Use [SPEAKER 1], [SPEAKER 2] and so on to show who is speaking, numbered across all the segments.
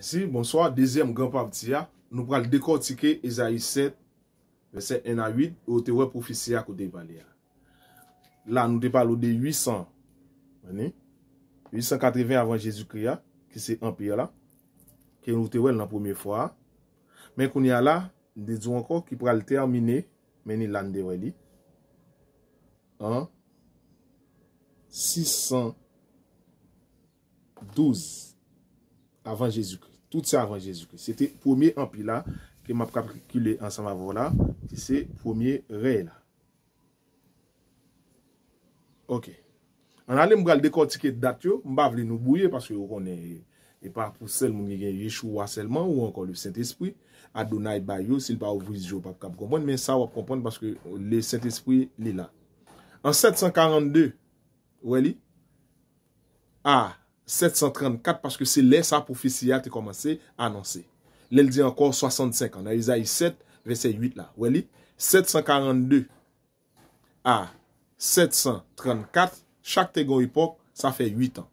[SPEAKER 1] Si, bonsoi, dezem, gampap ti ya, nou pral dekotike Ezaïs 7, Ezaïs 7, Ena 8, ou te wè profisyak ou dey bali ya. La nou te palo de 800, 880 avan Jezu kriya, ki se empi ya la, ki nou te wè nan pwome fwa. Men kon ya la, dey djou anko ki pral termine meni lan de wè li. 1, 612. Avant Jésus Christ. Tout se avant Jésus Christ. Se te pomi en pi la. Ke map kap kile ansan la vola. Se te pomi re la. Ok. An ale mga l dekotike dat yo. Mbav li nou bouye. Paske yo konen. E pa pou sel moun gen Yeshua selman. Ou an kon le Saint-Esprit. Adonai bayo. Se li pa ou viz yo. Pap kap kompon. Men sa wap kompon. Paske le Saint-Esprit li la. Ah, an 742. Weli. A. A. 734, paske se lè, sa apofisya te komanse, ananse. Lè l di ankor 65 an, nan yi zayi 7, vese 8 la. Wè li, 742, a 734, chak te goun ipok, sa fè 8 an.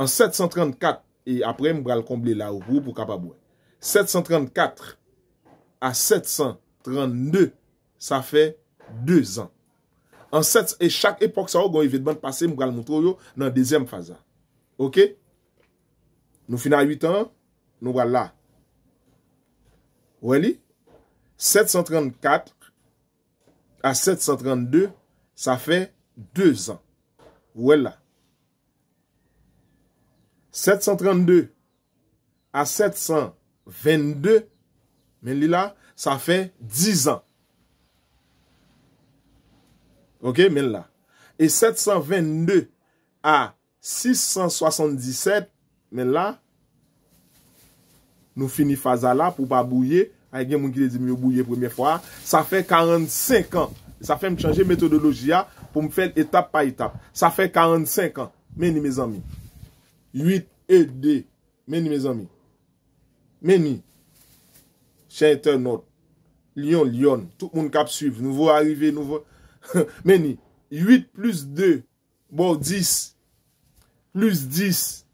[SPEAKER 1] An 734, e apre mou bral komble la, wou pou kapabouen. 734, a 732, sa fè 2 an. An 7, e chak epok sa wou goun evitman pase, mou bral moutro yo, nan dezem fazan. Ok, nou fina 8 an, nou wala. Weli, 734 a 732, sa fè 2 an. Wela. 732 a 722, men li la, sa fè 10 an. Ok, men la. Et 722 a... 677, men la, nou fini faza la pou pa bouye, a gen moun ki de di moun bouye premye fwa, sa fe 45 an, sa fe m chanje metodoloji ya, pou m fe etap pa etap, sa fe 45 an, meni me zanmi, 8 et 2, meni me zanmi, meni, chen etenot, lion, lion, tout moun kap suiv, nouvo arrive, nouvo, meni, 8 plus 2, bon 10, plus 10,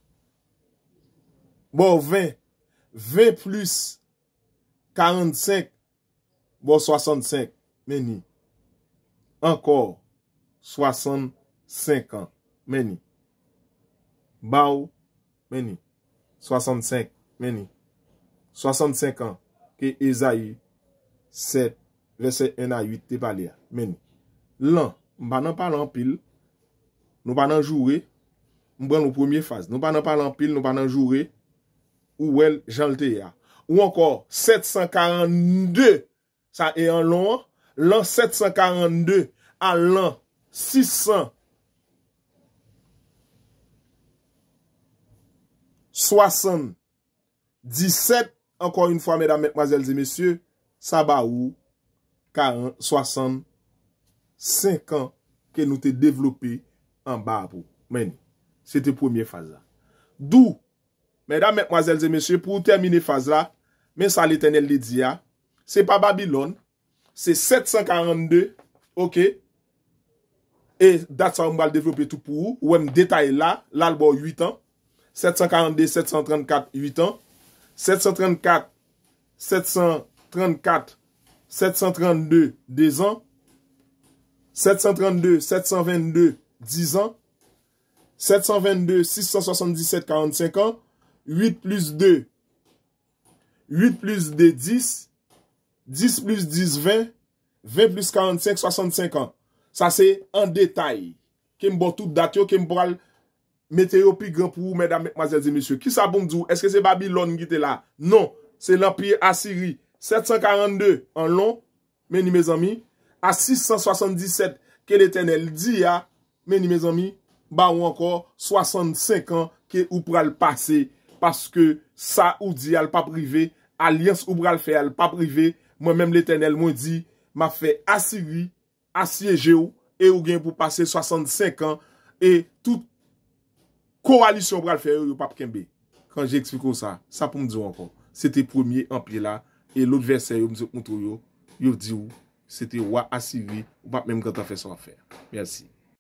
[SPEAKER 1] bo 20, 20 plus, 45, bo 65, meni. Ankor, 65 an, meni. Bao, meni. 65, meni. 65 an, ke Ezaie, 7, vese 1 a 8, te pali ya, meni. Lan, mbanan palan pil, nou banan jouwe, Mwen pren nou premier faz. Nou pa nan palan pil, nou pa nan joure. Ou wel jan lte ya. Ou anko, 742. Sa e an lon. Lan 742. An lan 600. 60. 17. Anko yon fwa mèd a mèd mwazel de mèsyè. Sa ba ou. 60. 50. 50. Ke nou te devlopi an ba vò. Mènyi. Se te pwemye faz la. Dou, mèdam mèkwazèl zè mèsyè, pou ou termine faz la, mè sa lè tenè lè di ya, se pa Babylon, se 742, ok, e dat sa ou mbal devopè tou pou ou, ou m detay la, lalbo 8 an, 742, 734, 8 an, 734, 734, 732, 2 an, 732, 722, 10 an, 722, 677, 45 ans, 8 plus 2, 8 plus 2, 10, 10 plus 10, 20, 20 plus 45, 65 ans. Sa se en detay. Kembo tout datyo, kembo al meteo pi granpou, mèdame, mwazèzè, mèsyò. Kisa bon djou, eske se Babylon gite la? Non, se Lampi Asiri, 742, an lon, mèni mèz amy. A 677, kele tenel, di ya, mèni mèz amy. ba ou ankor 65 an ke ou pral pase paske sa ou di al pa prive alians ou pral fe al pa prive mwen menm l'Eternel mwen di ma fe asiri, asieje ou e ou gen pou pase 65 an e tout koalisyon pral fe ou yo pap kembe kan je ekspliko sa, sa pou mdi yo ankon se te premier anpi la e l'obverse yo mse kontro yo yo di ou, se te wa asiri ou pap menm gata fe son afer merci